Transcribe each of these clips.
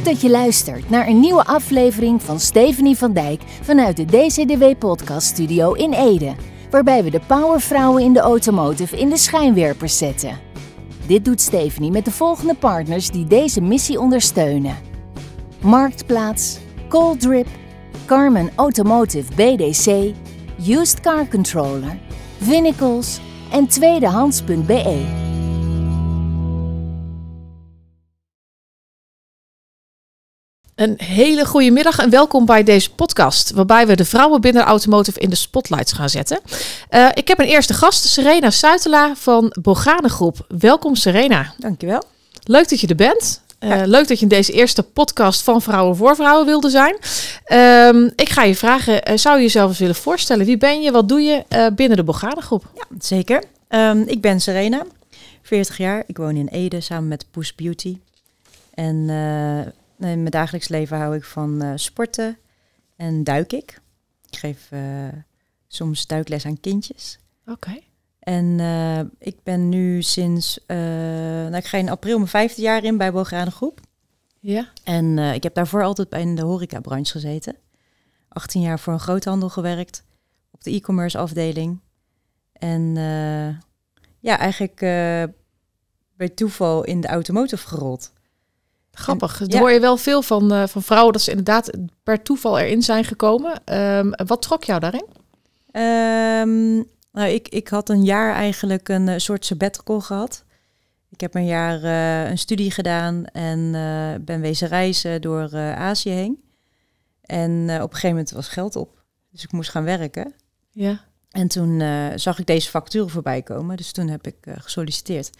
Goed dat je luistert naar een nieuwe aflevering van Stephanie van Dijk vanuit de DCDW Podcast Studio in Ede. Waarbij we de powervrouwen in de automotive in de schijnwerpers zetten. Dit doet Stephanie met de volgende partners die deze missie ondersteunen: Marktplaats, Coldrip, Carmen Automotive BDC, Used Car Controller, Vinnacles en tweedehands.be. Een hele goede middag en welkom bij deze podcast, waarbij we de vrouwen binnen automotive in de spotlights gaan zetten. Eh, ik heb een eerste gast, Serena Suitela van Bogane Groep. Welkom Serena. Dankjewel. Leuk dat je er bent. Eh, leuk dat je in deze eerste podcast van Vrouwen voor Vrouwen wilde zijn. Ehm, ik ga je vragen, eh, zou je jezelf eens willen voorstellen? Wie ben je, wat doe je binnen de Bogane Groep? Ja, zeker. Ehm, ik ben Serena, 40 jaar. Ik woon in Ede samen met Poes Beauty. En in mijn dagelijks leven hou ik van eh, sporten en duik ik. Ik geef eh, soms duikles aan kindjes. Oké. En eh, ik ben nu sinds, nou, ik ga in april mijn vijfde jaar in bij Bogaarden Groep. Ja. En ik heb daarvoor altijd bij in de horecabranche gezeten. 18 jaar voor een groothandel gewerkt, op de e-commerce afdeling. En ja, eigenlijk bij toeval in de automotive gerold. Grappig. En, hoor je wel veel van, eh, van vrouwen dat ze inderdaad per toeval erin zijn gekomen. Ehm, wat trok jou daarin? Ehm, nou, ik, ik had een jaar eigenlijk een eh, soort sabbatical gehad. Ik heb een jaar eh, een studie gedaan en ben wezen reizen door Azië heen. En op een gegeven moment was geld op. Dus ik moest gaan werken. Ja. En toen zag ik deze facturen voorbij komen. Dus toen heb ik gesolliciteerd.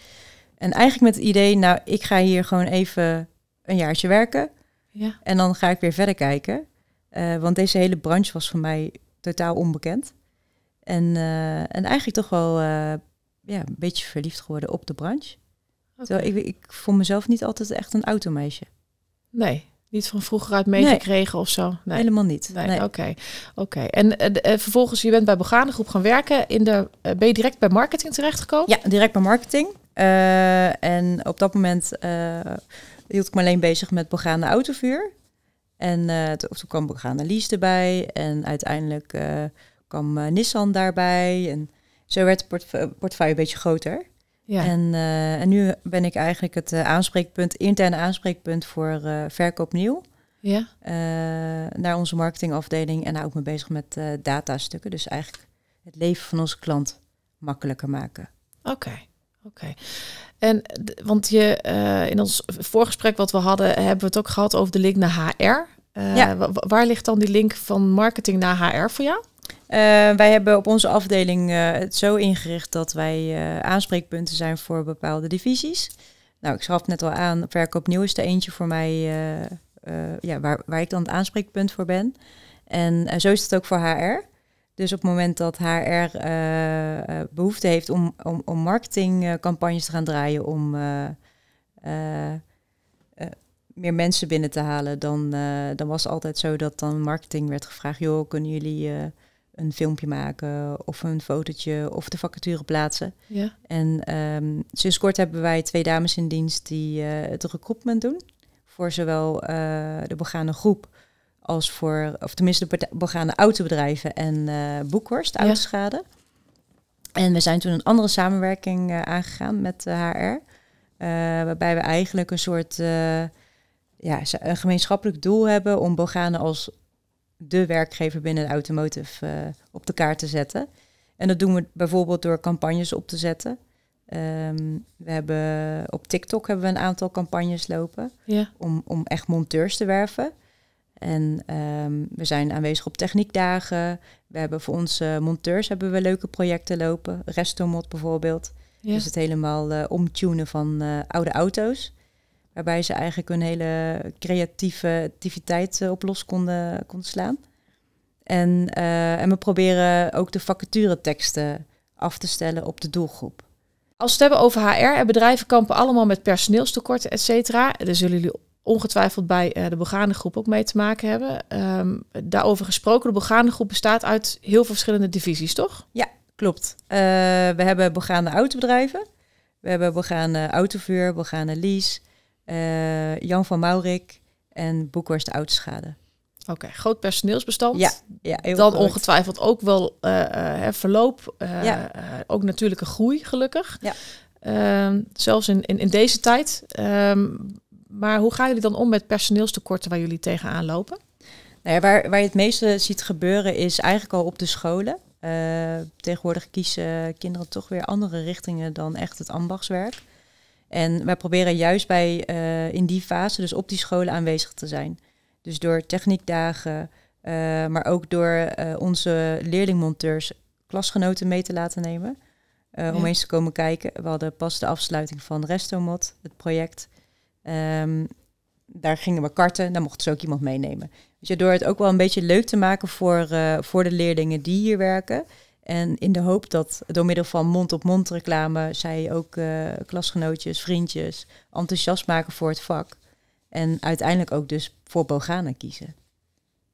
En eigenlijk met het idee, nou, ik ga hier gewoon even een jaartje werken. Ja. En dan ga ik weer verder kijken. Eh, want deze hele branche was voor mij totaal onbekend. En, eh, en eigenlijk toch wel eh, ja, een beetje verliefd geworden op de branche. Zo, ik, ik vond mezelf niet altijd echt een automeisje. Nee, niet van vroeger uit meegekregen of zo? Nee. Helemaal niet. Nee, oké. Oké. En vervolgens, je bent bij Bogane gaan werken. In de, uh, ben je direct bij marketing terechtgekomen? Ja, direct bij marketing. en op dat moment hield ik me alleen bezig met begaande autovuur. En uh, toen kwam begaande lease erbij. En uiteindelijk eh, kwam eh, Nissan daarbij. En zo werd het portf portefeuille een beetje groter. Ja. En, en nu ben ik eigenlijk het aanspreekpunt, interne aanspreekpunt voor verkoop nieuw. Ja. naar onze marketingafdeling. En hou ik me bezig met datastukken. Dus eigenlijk het leven van onze klant makkelijker maken. Oké, oké. En want je, eh, in ons voorgesprek wat we hadden, eh, hebben we het ook gehad over de link naar HR. Eh, waar ligt dan die link van marketing naar HR voor jou? wij hebben op onze afdeling het zo ingericht dat wij aanspreekpunten zijn voor bepaalde divisies. Nou, ik schaf net al aan, verkoop nieuw is er eentje voor mij ja, waar, waar ik dan het aanspreekpunt voor ben. En zo is het ook voor HR. Dus op het moment dat HR uh, eh, eh, behoefte heeft om, om, om marketingcampagnes te gaan draaien, om eh, meer mensen binnen te halen, dan, dan was het altijd zo dat dan marketing werd gevraagd, joh, kunnen jullie een filmpje maken of een fotootje of de vacature plaatsen. Ja. En ehm, sinds kort hebben wij twee dames in dienst die het recruitment doen voor zowel de begane groep als voor, of tenminste de begaande autobedrijven en uh, eh, Boekhorst, autoschade. En we zijn toen een andere samenwerking eh, aangegaan met de eh, HR. waarbij we eigenlijk een soort ja, een gemeenschappelijk doel hebben om Bogane als de werkgever binnen de automotive op de kaart te zetten. En dat doen we bijvoorbeeld door campagnes op te zetten. Ehm, we hebben op TikTok hebben we een aantal campagnes lopen om, om echt monteurs te werven. En ehm, we zijn aanwezig op techniekdagen. We hebben voor onze monteurs hebben we leuke projecten lopen. Restomod bijvoorbeeld. Ja. Dus het helemaal uh, omtunen van eh, oude auto's. Waarbij ze eigenlijk hun hele creatieve activiteit eh, op los konden, konden slaan. En, en we proberen ook de vacatureteksten af te stellen op de doelgroep. Als we het hebben over HR en bedrijven kampen allemaal met personeelstekorten, et cetera. Daar zullen jullie ongetwijfeld bij uh, de groep ook mee te maken hebben. Ehm, daarover gesproken, de groep bestaat uit heel veel verschillende divisies, toch? Ja, klopt. Eh, we hebben Bulgane autobedrijven. We hebben Bulgane Autovuur, Bulgane Lease, eh, Jan van Maurik en Boekhorst Autoschade. Oké, groot personeelsbestand. Ja, ja Dan ongetwijfeld ook wel verloop, ja. ook natuurlijke groei gelukkig. Ja. Ehm, zelfs in, in, deze tijd. Ehm, maar hoe gaan jullie dan om met personeelstekorten waar jullie tegenaan lopen? Nou waar, waar je het meeste ziet gebeuren is eigenlijk al op de scholen. Eh, tegenwoordig kiezen kinderen toch weer andere richtingen dan echt het ambachtswerk. En wij proberen juist bij, eh, in die fase, dus op die scholen aanwezig te zijn. Dus door techniekdagen, eh, maar ook door onze leerlingmonteurs klasgenoten mee te laten nemen. Om eens te komen kijken. We hadden pas de afsluiting van Restomod, het project. Ehm, daar gingen we karten, daar mochten ze dus ook iemand meenemen. Dus door het ook wel een beetje leuk te maken voor, eh, voor de leerlingen die hier werken. En in de hoop dat door middel van mond-op-mond reclame zij ook eh, klasgenootjes, vriendjes enthousiast maken voor het vak. En uiteindelijk ook dus voor Bogana kiezen.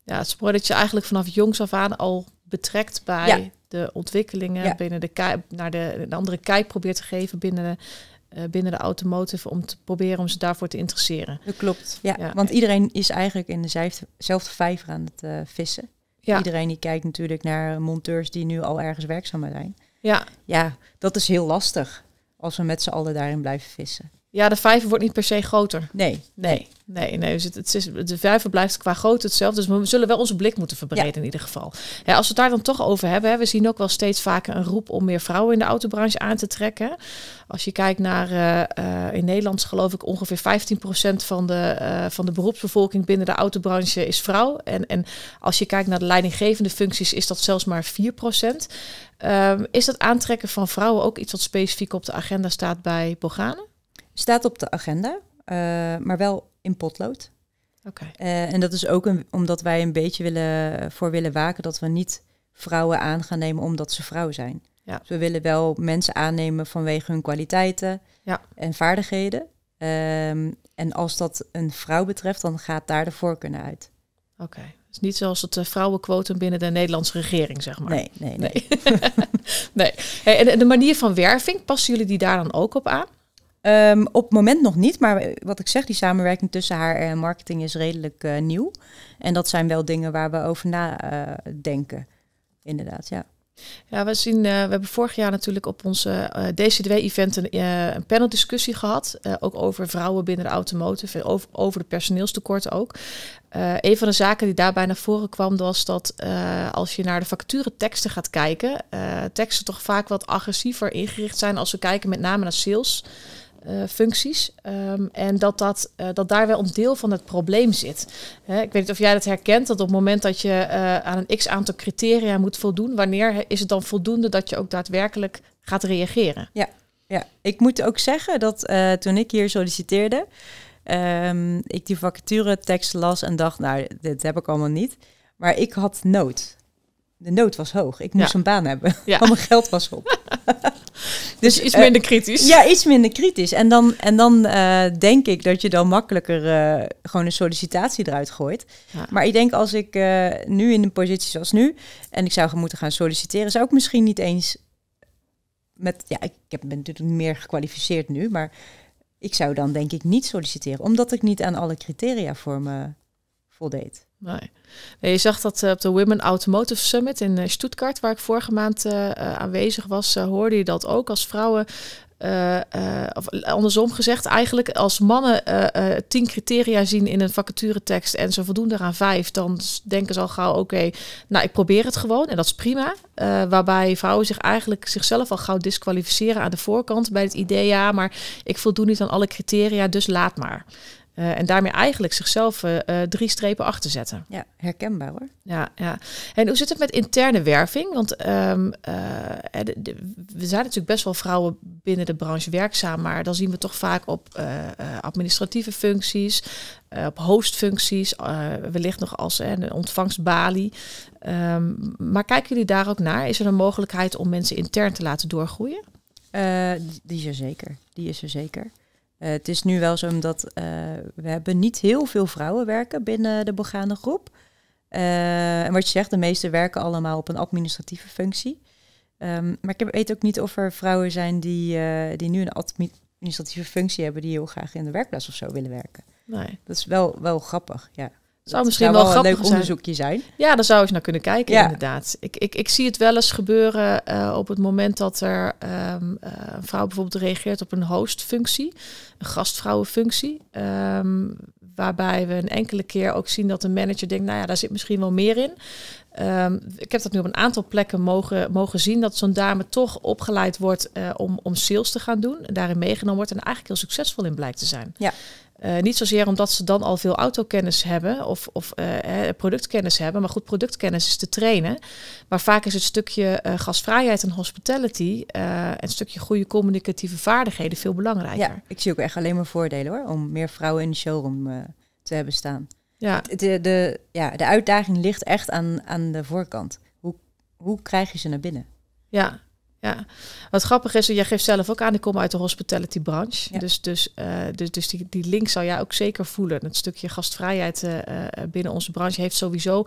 Ja, het is dat je eigenlijk vanaf jongs af aan al betrekt bij de ontwikkelingen binnen de naar de een andere kijk probeert te geven binnen de, eh, binnen de automotive om te proberen om ze daarvoor te interesseren. Dat klopt. Ja, Want iedereen is eigenlijk in dezelfde vijver aan het eh, vissen. Iedereen die kijkt natuurlijk naar monteurs die nu al ergens werkzaam zijn. Ja. ja, dat is heel lastig als we met z'n allen daarin blijven vissen. Ja, de vijver wordt niet per se groter. Nee. Nee, nee, nee. Dus het, is, de vijver blijft qua grootte hetzelfde. Dus we zullen wel onze blik moeten verbreden in ieder geval. als we het daar dan toch over hebben, hè, we zien ook wel steeds vaker een roep om meer vrouwen in de autobranche aan te trekken. Als je kijkt naar eh, eh, in Nederland, geloof ik, ongeveer 15% van de, eh, van de beroepsbevolking binnen de autobranche is vrouw. En, en als je kijkt naar de leidinggevende functies, is dat zelfs maar 4%. Ehm, is dat aantrekken van vrouwen ook iets wat specifiek op de agenda staat bij Boganen? Staat op de agenda, eh, maar wel in potlood. Okay. Eh, en dat is ook omdat wij een beetje willen, voor willen waken dat we niet vrouwen aan gaan nemen omdat ze vrouw zijn. Ja. Dus we willen wel mensen aannemen vanwege hun kwaliteiten ja. en vaardigheden. Um, en als dat een vrouw betreft, dan gaat daar de voorkeur naar uit. Oké. Okay. Dus niet zoals het eh, vrouwenquotum binnen de Nederlandse regering, zeg maar. Nee, nee, nee. nee. en de manier van werving, passen jullie die daar dan ook op aan? Ehm, op het moment nog niet, maar wat ik zeg, die samenwerking tussen haar en marketing is redelijk eh, nieuw. En dat zijn wel dingen waar we over nadenken, eh, uh, inderdaad, ja. Ja, we, zien, eh, we hebben vorig jaar natuurlijk op onze dcw event een, een paneldiscussie gehad. ook over vrouwen binnen de automotive, over, over de personeelstekorten ook. een van de zaken die daarbij naar voren kwam was dat als je naar de vacatureteksten gaat kijken, teksten toch vaak wat agressiever ingericht zijn als we kijken met name naar sales. Eh, functies. Ehm, en dat, dat, eh, dat daar wel een deel van het probleem zit. ik weet niet of jij dat herkent, dat op het moment dat je eh, aan een x aantal criteria moet voldoen, wanneer is het dan voldoende dat je ook daadwerkelijk gaat reageren? Ja, ja. ik moet ook zeggen dat toen ik hier solliciteerde, ehm, ik die vacature tekst las en dacht, nou, dit heb ik allemaal niet. Maar ik had nood de nood was hoog. Ik moest een baan hebben. Ja. Al mijn geld was op. dus, iets minder kritisch. Ja, iets minder kritisch. En dan, en dan eh, denk ik dat je dan makkelijker eh, gewoon een sollicitatie eruit gooit. Maar ik denk als ik eh, nu in een positie zoals nu en ik zou moeten gaan solliciteren, zou ik misschien niet eens met. Ja, ik heb, ben natuurlijk meer gekwalificeerd nu, maar ik zou dan denk ik niet solliciteren, omdat ik niet aan alle criteria voor me voldeed. Nee. Eh, je zag dat eh, op de Women Automotive Summit in eh, Stuttgart, waar ik vorige maand aanwezig was, hoorde je dat ook als vrouwen. andersom gezegd, eigenlijk als mannen tien criteria zien in een vacaturetekst en ze voldoen eraan vijf, dan denken ze al gauw: oké, nou ik probeer het gewoon en dat is prima. waarbij vrouwen zich eigenlijk zichzelf al gauw disqualificeren aan de voorkant bij het idee: ja, maar ik voldoen niet aan alle criteria, dus laat maar. Eh, en daarmee eigenlijk zichzelf eh, eh, drie strepen achter zetten. Ja, herkenbaar hoor. Ja, ja. En hoe zit het met interne werving? Want ehm, we zijn natuurlijk best wel vrouwen binnen de branche werkzaam, maar dan zien we toch vaak op administratieve functies, op hostfuncties, wellicht nog als een ontvangstbalie. Ehm, maar kijken jullie daar ook naar? Is er een mogelijkheid om mensen intern te laten doorgroeien? die is er zeker. Die is er zeker. Eh, het is nu wel zo omdat eh, we hebben niet heel veel vrouwen werken binnen de Bogane groep. Eh, en wat je zegt, de meeste werken allemaal op een administratieve functie. Ehm, maar ik weet ook niet of er vrouwen zijn die, die nu een administratieve functie hebben, die heel graag in de werkplaats of zo willen werken. Nee. Dat is wel, wel grappig, ja zou misschien wel, een leuk zijn. onderzoekje zijn. Ja, daar zou eens naar kunnen kijken, ja. inderdaad. Ik, ik, ik zie het wel eens gebeuren eh, op het moment dat er ehm, eh, een vrouw bijvoorbeeld reageert op een hostfunctie, een gastvrouwenfunctie. Ehm, waarbij we een enkele keer ook zien dat een manager denkt, nou ja, daar zit misschien wel meer in. Ehm, ik heb dat nu op een aantal plekken mogen, mogen zien, dat zo'n dame toch opgeleid wordt eh, om, om sales te gaan doen. En daarin meegenomen wordt en eigenlijk heel succesvol in blijkt te zijn. Ja. Eh, niet zozeer omdat ze dan al veel autokennis hebben of, of eh, productkennis hebben, maar goed, productkennis is te trainen. Maar vaak is het stukje uh, eh, gastvrijheid en hospitality en het stukje goede communicatieve vaardigheden veel belangrijker. Ja, ik zie ook echt alleen maar voordelen hoor, om meer vrouwen in de showroom te hebben staan. Ja. De, de, ja, de uitdaging ligt echt aan, aan de voorkant. Hoe, hoe krijg je ze naar binnen? Ja, wat grappig is, jij geeft zelf ook aan, ik kom uit de hospitality branche. Dus, dus, eh, dus, dus die, die link zal jij ook zeker voelen. Het stukje gastvrijheid eh, eh, binnen onze branche heeft sowieso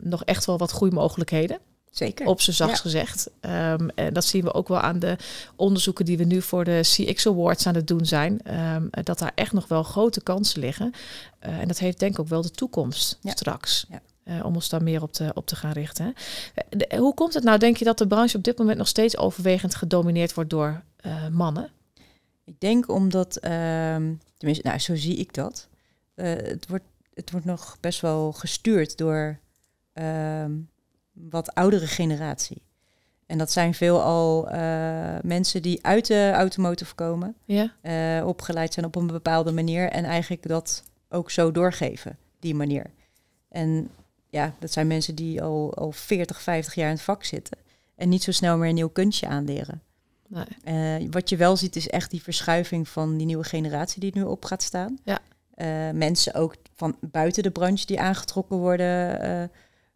nog echt wel wat groeimogelijkheden. Zeker. Op zijn zachts gezegd. Ehm, en dat zien we ook wel aan de onderzoeken die we nu voor de CX Awards aan het doen zijn. Ehm, dat daar echt nog wel grote kansen liggen. en dat heeft denk ik ook wel de toekomst straks. Ja. Eh, om ons daar meer op te, op te gaan richten. Eh, hoe komt het nou, denk je, dat de branche op dit moment nog steeds overwegend gedomineerd wordt door eh, mannen? Ik denk omdat, ehm, tenminste, nou, zo zie ik dat. het, wordt, het wordt nog best wel gestuurd door ehm, wat oudere generatie. En dat zijn veelal mensen die uit de automotive komen, ja. opgeleid zijn op een bepaalde manier en eigenlijk dat ook zo doorgeven, die manier. En ja, dat zijn mensen die al, al 40, 50 jaar in het vak zitten. En niet zo snel meer een nieuw kunstje aanleren. Nee. Eh, wat je wel ziet is echt die verschuiving van die nieuwe generatie die nu op gaat staan. Ja. Eh, mensen ook van buiten de branche die aangetrokken worden eh,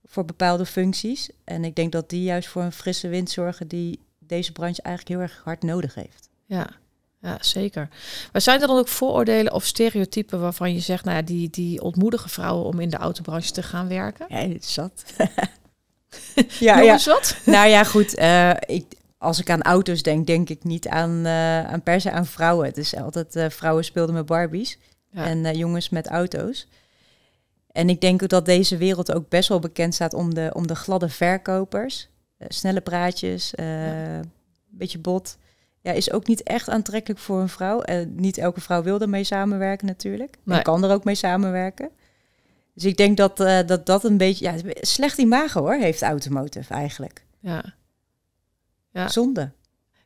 voor bepaalde functies. En ik denk dat die juist voor een frisse wind zorgen die deze branche eigenlijk heel erg hard nodig heeft. Ja, ja, zeker. Maar zijn er dan ook vooroordelen of stereotypen waarvan je zegt, nou ja, die, die ontmoedigen vrouwen om in de autobranche te gaan werken? Ja, is zat. ja, ja. wat? nou ja, goed. Eh, ik, als ik aan auto's denk, denk ik niet aan, eh, aan per se aan vrouwen. Het is altijd, uh, vrouwen speelden met Barbies en jongens met auto's. En ik denk ook dat deze wereld ook best wel bekend staat om de, om de gladde verkopers. snelle praatjes, een beetje bot is ook niet echt aantrekkelijk voor een vrouw. En eh, niet elke vrouw wil ermee samenwerken natuurlijk. Maar kan er ook mee samenwerken. Dus ik denk dat eh, dat, dat een beetje... Ja, slecht imago hoor, heeft automotive eigenlijk. Ja. ja. Zonde.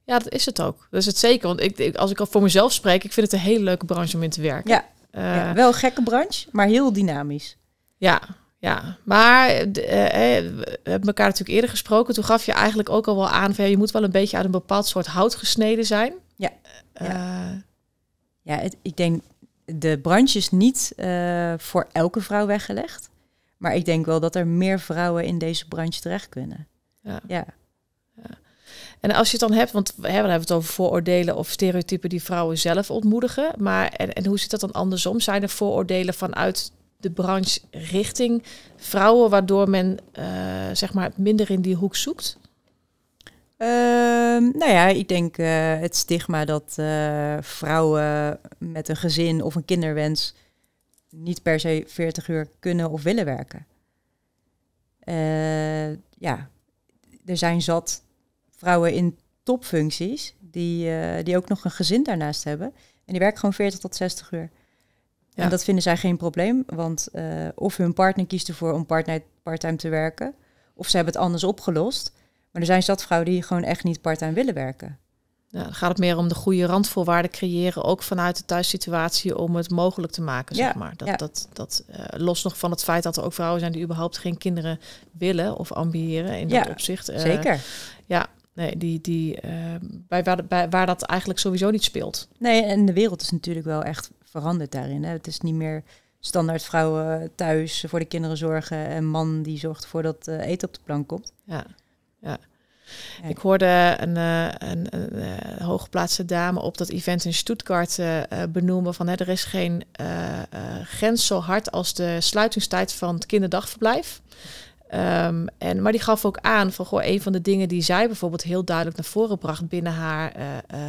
Ja, dat is het ook. Dat is het zeker. Want ik, als ik al voor mezelf spreek, ik vind het een hele leuke branche om in te werken. Ja, eh, wel een gekke branche, maar heel dynamisch. Ja, ja, maar eh, eh, eh, we hebben elkaar natuurlijk eerder gesproken. Toen gaf je eigenlijk ook al wel aan van je moet wel een beetje uit een bepaald soort hout gesneden zijn. Ja. ja, ik denk de branche is niet voor elke vrouw weggelegd. Maar ik denk wel dat er meer vrouwen in deze branche terecht kunnen. Ja. ja. En als je het dan hebt, want we hebben het over vooroordelen of stereotypen die vrouwen zelf ontmoedigen. Maar en hoe zit dat dan andersom? Zijn er vooroordelen vanuit de branche richting vrouwen, waardoor men eh, zeg maar minder in die hoek zoekt? Uh, nou ja, ik denk eh, het stigma dat eh, vrouwen met een gezin of een kinderwens niet per se 40 uur kunnen of willen werken. ja, er zijn zat vrouwen in topfuncties die, die ook nog een gezin daarnaast hebben. En die werken gewoon 40 tot 60 uur. En dat vinden zij geen probleem, want eh, of hun partner kiest ervoor om parttime te werken, of ze hebben het anders opgelost. Maar er zijn stadvrouwen die gewoon echt niet parttime willen werken. dan gaat het meer om de goede randvoorwaarden creëren, ook vanuit de thuissituatie, om het mogelijk te maken. zeg maar. Dat, ja. dat, dat uh, los nog van het feit dat er ook vrouwen zijn die überhaupt geen kinderen willen of ambiëren in dat opzicht. Uh, zeker. Ja, nee, die, die, bij, waar, bij, waar dat eigenlijk sowieso niet speelt. Nee, en de wereld is natuurlijk wel echt verandert daarin. Hè? Het is niet meer standaard vrouwen thuis voor de kinderen zorgen en man die zorgt voor dat eh, eten op de plank komt. Ja, ja. Ik hoorde een, eh, een, een eh, hooggeplaatste dame op dat event in Stuttgart benoemen van hè, er is geen grens zo hard als de sluitingstijd van het kinderdagverblijf. Ehm, en, maar die gaf ook aan van goh, een van de dingen die zij bijvoorbeeld heel duidelijk naar voren bracht binnen haar eh,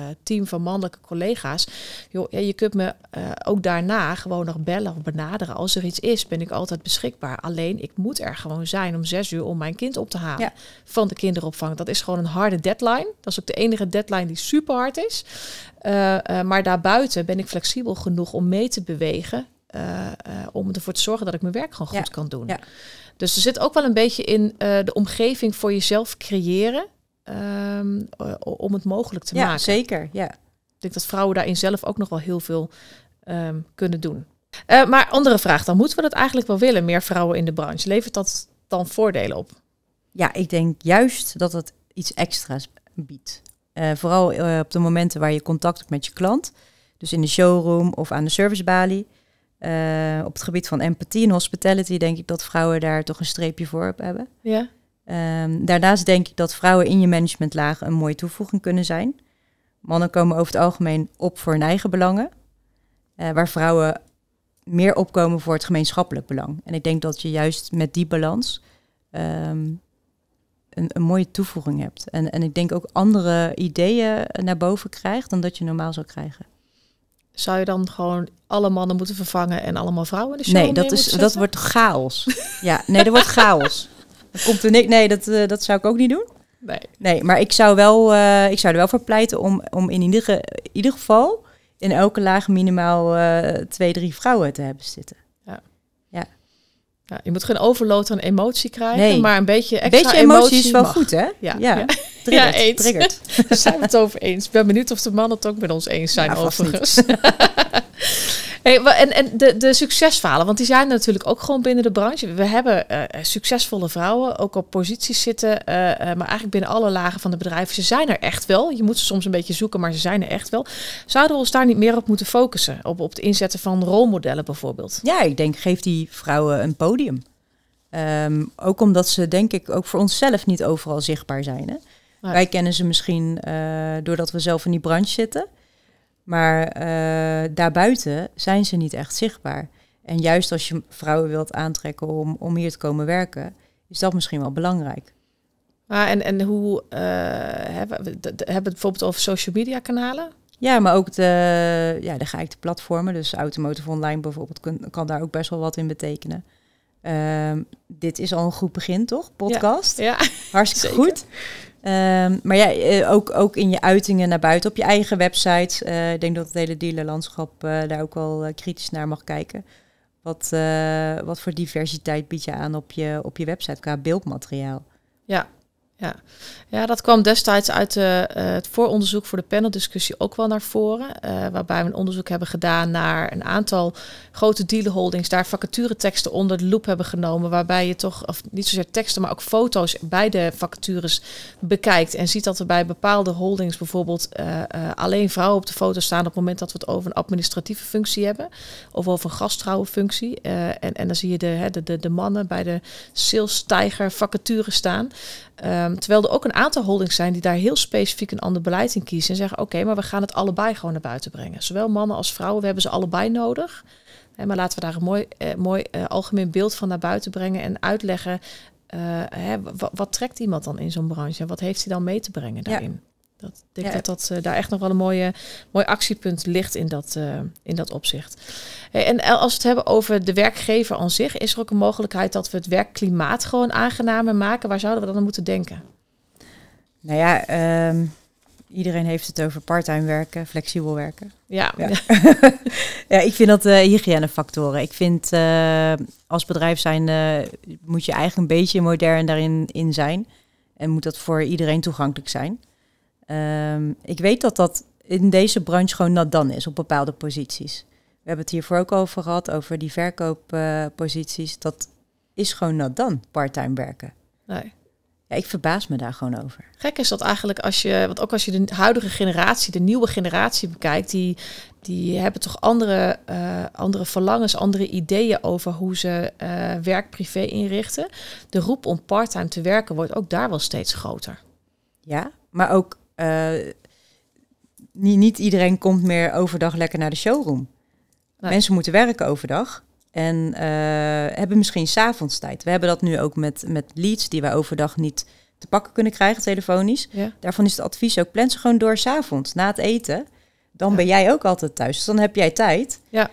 eh, team van mannelijke collega's. Joh, ja, je kunt me eh, ook daarna gewoon nog bellen of benaderen. Als er iets is, ben ik altijd beschikbaar. Alleen ik moet er gewoon zijn om zes uur om mijn kind op te halen van de kinderopvang. Dat is gewoon een harde deadline. Dat is ook de enige deadline die super hard is. maar daarbuiten ben ik flexibel genoeg om mee te bewegen eh, eh, om ervoor te zorgen dat ik mijn werk gewoon goed kan doen. Dus er zit ook wel een beetje in eh, de omgeving voor jezelf creëren. Ehm, om het mogelijk te ja, maken. Zeker, ja. Ik denk dat vrouwen daarin zelf ook nog wel heel veel ehm, kunnen doen. maar andere vraag dan, moeten we dat eigenlijk wel willen, meer vrouwen in de branche? Levert dat dan voordelen op? Ja, ik denk juist dat het iets extra's biedt. vooral op de momenten waar je contact hebt met je klant. Dus in de showroom of aan de servicebalie. Eh, op het gebied van empathie en hospitality denk ik dat vrouwen daar toch een streepje voor op hebben. Ja. Ehm, daarnaast denk ik dat vrouwen in je managementlaag een mooie toevoeging kunnen zijn. Mannen komen over het algemeen op voor hun eigen belangen, eh, waar vrouwen meer opkomen voor het gemeenschappelijk belang. En ik denk dat je juist met die balans ehm, een, een, mooie toevoeging hebt. En, en ik denk ook andere ideeën naar boven krijgt dan dat je normaal zou krijgen zou je dan gewoon alle mannen moeten vervangen en allemaal vrouwen in de show Nee, dat, is, dat wordt chaos. ja, nee, dat wordt chaos. komt er niet. Nee, dat, eh, dat zou ik ook niet doen. Nee. nee maar ik zou, wel, eh, ik zou er wel voor pleiten om, om in ieder, geval in elke laag minimaal eh, twee, drie vrouwen te hebben zitten. Ja, je moet geen overlood aan emotie krijgen, maar een beetje extra beetje emotie, is wel goed, hè? Ja, ja. ja. eens. Daar zijn we het over eens. Ik ben benieuwd of de mannen het ook met ons eens zijn, overigens. en en de, de want die zijn natuurlijk ook gewoon binnen de branche. We hebben eh, eh, succesvolle vrouwen, ook op posities zitten, eh, maar eigenlijk binnen alle lagen van de bedrijven. Ze zijn er echt wel. Je moet ze soms een beetje zoeken, maar ze zijn er echt wel. Zouden we ons daar niet meer op moeten focussen? Op, op het inzetten van rolmodellen bijvoorbeeld? Ja, ik denk, geef die vrouwen een podium. Ehm, ook omdat ze, denk ik, ook voor onszelf niet overal zichtbaar zijn. Hè? Wij kennen ze misschien doordat we zelf in die branche zitten. Maar eh, daarbuiten zijn ze niet echt zichtbaar. En juist als je vrouwen wilt aantrekken om, om hier te komen werken, is dat misschien wel belangrijk. Ah, en, en hoe eh, hebben, we, hebben het bijvoorbeeld over social media kanalen? Ja, maar ook de, ja, de geëikte platformen, dus Automotive Online bijvoorbeeld, kan, kan daar ook best wel wat in betekenen. Ehm, dit is al een goed begin, toch? Podcast. ja. hartstikke goed. Ehm, maar ja, eh, ook, ook in je uitingen naar buiten op je eigen website. Eh, ik denk dat het hele dealerlandschap eh, daar ook wel kritisch naar mag kijken. Wat, wat voor diversiteit bied je aan op je, op je website qua beeldmateriaal? Ja, ja. ja, dat kwam destijds uit de, eh, het vooronderzoek voor de paneldiscussie ook wel naar voren. Eh, waarbij we een onderzoek hebben gedaan naar een aantal grote dealholdings, Daar vacatureteksten onder de loep hebben genomen. Waarbij je toch, of niet zozeer teksten, maar ook foto's bij de vacatures bekijkt. En ziet dat er bij bepaalde holdings bijvoorbeeld eh, alleen vrouwen op de foto staan. op het moment dat we het over een administratieve functie hebben. Of over een gastvrouwenfunctie. en, en dan zie je de, de, de mannen bij de sales-tijger vacature staan. Um, Ehm, terwijl er ook een aantal holdings zijn die daar heel specifiek een ander beleid in kiezen. En zeggen: Oké, maar we gaan het allebei gewoon naar buiten brengen. Zowel mannen als vrouwen, we hebben ze allebei nodig. maar laten we daar een mooi, eh, mooi eh, algemeen beeld van naar buiten brengen en uitleggen. Eh, hè, wat trekt iemand dan in zo'n branche? Wat heeft hij dan mee te brengen daarin? Ja. Dat, ik denk dat, dat eh, daar echt nog wel een mooie, mooi actiepunt ligt in dat, eh, in dat opzicht. Eh, en als we het hebben over de werkgever aan zich, is er ook een mogelijkheid dat we het werkklimaat gewoon aangenamer maken? Waar zouden we dan aan moeten denken? Nou ja, ehm, iedereen heeft het over parttime werken, flexibel werken. Ja, ja. ik vind dat uh, hygiënefactoren. Ik vind als bedrijf zijn moet je eigenlijk een beetje modern daarin in zijn. En moet dat voor iedereen toegankelijk zijn. Ehm, ik weet dat dat in deze branche gewoon dat dan is op bepaalde posities. We hebben het hiervoor ook over gehad, over die verkoopposities. dat is gewoon nadan dan, parttime werken. Nee. Ja, ik verbaas me daar gewoon over. Gek is dat eigenlijk als je, want ook als je de huidige generatie, de nieuwe generatie bekijkt, die, die hebben toch andere, eh, andere verlangens, andere ideeën over hoe ze uh, werk privé inrichten. De roep om parttime te werken wordt ook daar wel steeds groter. Ja, maar ook eh, niet, niet iedereen komt meer overdag lekker naar de showroom. Mensen moeten werken overdag. En eh, hebben misschien s'avonds tijd. We hebben dat nu ook met, met leads die we overdag niet te pakken kunnen krijgen, telefonisch. Daarvan is het advies ook, plan ze gewoon door s'avonds, na het eten. Dan ben jij ook altijd thuis. Dus dan heb jij tijd. Ja.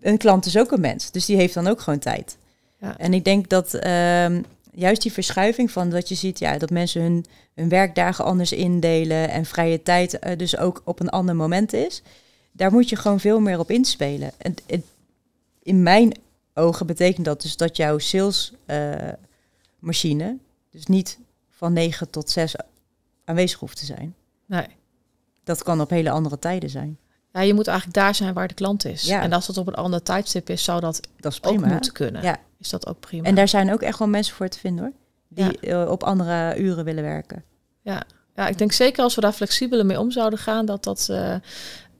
een klant is ook een mens, dus die heeft dan ook gewoon tijd. Ja. En ik denk dat ehm, juist die verschuiving van wat je ziet, ja, dat mensen hun, hun werkdagen anders indelen en vrije tijd eh, dus ook op een ander moment is. Daar moet je gewoon veel meer op inspelen. En, in mijn ogen betekent dat dus dat jouw salesmachine eh, dus niet van 9 tot 6 aanwezig hoeft te zijn. Nee. Dat kan op hele andere tijden zijn. Ja, je moet eigenlijk daar zijn waar de klant is. En als dat op een ander tijdstip is, zou dat, dat is prima, moeten kunnen. Is dat ook prima. En daar zijn ook echt wel mensen voor te vinden hoor. Die eh, op andere uren willen werken. Ja. ja, ik denk zeker als we daar flexibeler mee om zouden gaan, dat dat eh,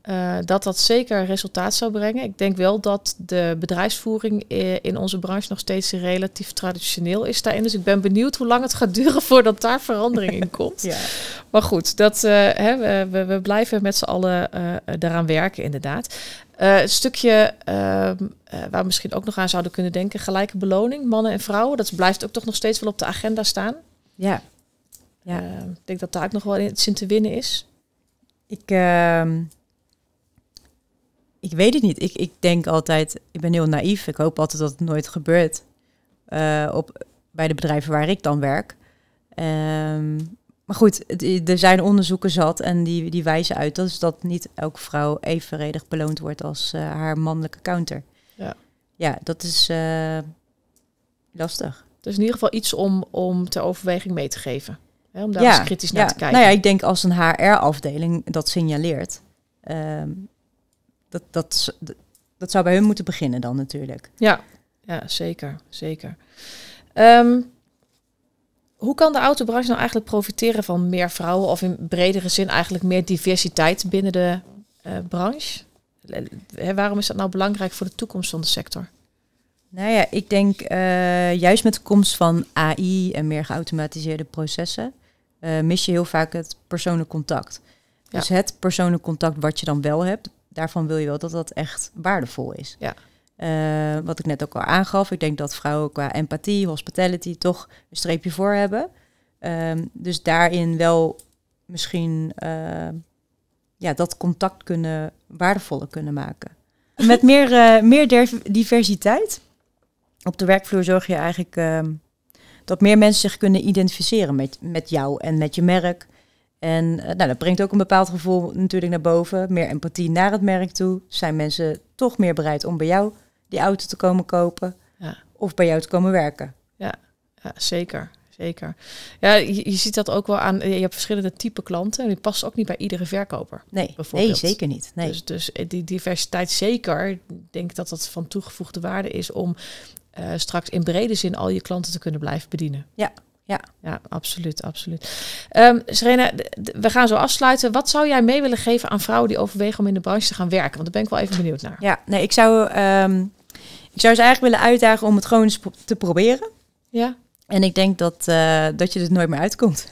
eh, dat dat zeker resultaat zou brengen. Ik denk wel dat de bedrijfsvoering eh, in onze branche nog steeds relatief traditioneel is daarin. Dus ik ben benieuwd hoe lang het gaat duren voordat daar verandering in komt. ja. Maar goed, dat, eh, hè, we, we, blijven met z'n allen daaraan werken, inderdaad. een stukje ehm, waar we misschien ook nog aan zouden kunnen denken: gelijke beloning, mannen en vrouwen. Dat blijft ook toch nog steeds wel op de agenda staan. Ja. ja. ik denk dat daar ook nog wel iets in te winnen is. Ik ehm, ik weet het niet. Ik, ik denk altijd, ik ben heel naïef. Ik hoop altijd dat het nooit gebeurt eh, op, bij de bedrijven waar ik dan werk. Ehm, maar goed, er zijn onderzoeken zat en die, die wijzen uit dat, is dat niet elke vrouw evenredig beloond wordt als eh, haar mannelijke counter. Ja, ja dat is uh, lastig. Dus in ieder geval iets om, om ter overweging mee te geven. Hè, om daar eens kritisch naar te kijken. Nou ja, ik denk als een HR-afdeling dat signaleert, ehm, dat, dat, dat zou bij hun moeten beginnen dan natuurlijk. Ja, ja zeker, zeker. Ehm, hoe kan de autobranche nou eigenlijk profiteren van meer vrouwen of in bredere zin eigenlijk meer diversiteit binnen de eh, branche? He, waarom is dat nou belangrijk voor de toekomst van de sector? Nou ja, ik denk eh, juist met de komst van AI en meer geautomatiseerde processen eh, mis je heel vaak het persoonlijk contact. Dus het persoonlijk contact wat je dan wel hebt, daarvan wil je wel dat dat echt waardevol is. Ja. Eh, wat ik net ook al aangaf, ik denk dat vrouwen qua empathie, hospitality toch een streepje voor hebben. Ehm, dus daarin wel misschien eh, ja, dat contact kunnen waardevoller kunnen maken. Met meer, eh, meer diversiteit op de werkvloer zorg je eigenlijk ehm, dat meer mensen zich kunnen identificeren met, met jou en met je merk. En eh, nou, dat brengt ook een bepaald gevoel natuurlijk naar boven. Meer empathie naar het merk toe. Zijn mensen toch meer bereid om bij jou die auto te komen kopen ja. of bij jou te komen werken? Ja, ja zeker. Zeker. Ja, je, ziet dat ook wel aan. Eh, je hebt verschillende type klanten. En die past ook niet bij iedere verkoper. Nee, nee zeker niet. Dus, dus eh, die diversiteit zeker. Ik denk dat dat van toegevoegde waarde is om straks in brede zin al je klanten te kunnen blijven bedienen. Ja, ja, ja absoluut, absoluut. Um, Serena, we gaan zo afsluiten. Wat zou jij mee willen geven aan vrouwen die overwegen om in de branche te gaan werken? Want daar ben ik wel even benieuwd naar. Ja, nee, ik zou, ehm, ik zou ze eigenlijk willen uitdagen om het gewoon eens te proberen. Ja. En ik denk dat, eh, dat je er nooit meer uitkomt.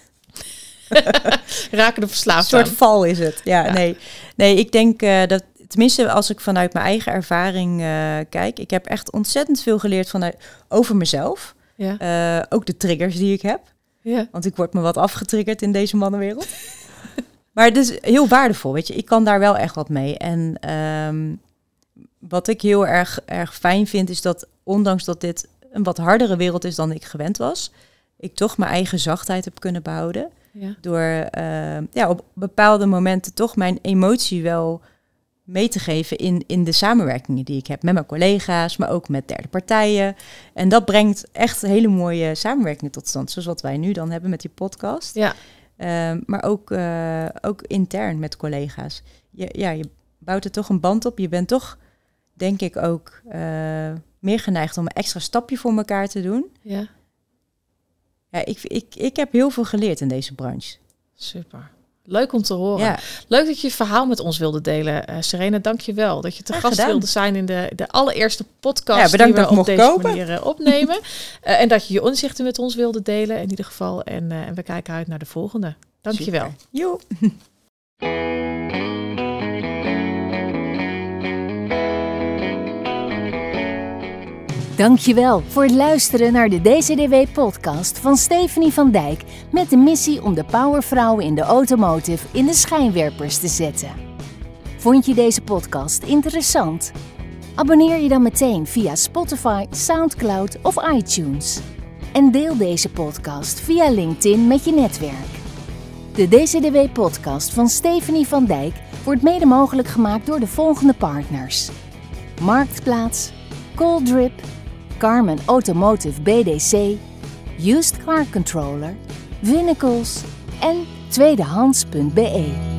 Raken de verslaafd. Een soort val is het. Ja, Nee. nee, ik denk eh, dat, tenminste als ik vanuit mijn eigen ervaring eh, kijk, ik heb echt ontzettend veel geleerd vanuit, over mezelf. Ja. Eh, ook de triggers die ik heb. Ja. Want ik word me wat afgetriggerd in deze mannenwereld. maar het is heel waardevol, weet je. Ik kan daar wel echt wat mee. En ehm, wat ik heel erg, erg fijn vind, is dat ondanks dat dit een wat hardere wereld is dan ik gewend was, ik toch mijn eigen zachtheid heb kunnen behouden. Door eh, ja, op bepaalde momenten toch mijn emotie wel mee te geven in, in de samenwerkingen die ik heb met mijn collega's, maar ook met derde partijen. En dat brengt echt hele mooie samenwerkingen tot stand, zoals wat wij nu dan hebben met die podcast. Ja. Ehm, maar ook, eh, ook intern met collega's. Je, ja, je bouwt er toch een band op. Je bent toch, denk ik, ook eh, meer geneigd om een extra stapje voor elkaar te doen. Ja. ja ik, ik, ik heb heel veel geleerd in deze branche. Super. Leuk om te horen. Leuk dat je je verhaal met ons wilde delen. Eh, Serena, dank je wel dat je te gast wilde zijn in de, de allereerste podcast ja, bedankt die we op deze manier eh, opnemen. Eh, en dat je je inzichten met ons wilde delen in ieder geval. En, we kijken uit naar de volgende. Dank je wel. Dankjewel voor het luisteren naar de DCDW-podcast van Stephanie van Dijk met de missie om de powervrouwen in de automotive in de schijnwerpers te zetten. Vond je deze podcast interessant? Abonneer je dan meteen via Spotify, SoundCloud of iTunes. En deel deze podcast via LinkedIn met je netwerk. De DCDW-podcast van Stephanie van Dijk wordt mede mogelijk gemaakt door de volgende partners: Marktplaats, Coldrip. Carmen Automotive BDC, Used Car Controller, Vinnacles en tweedehands.be.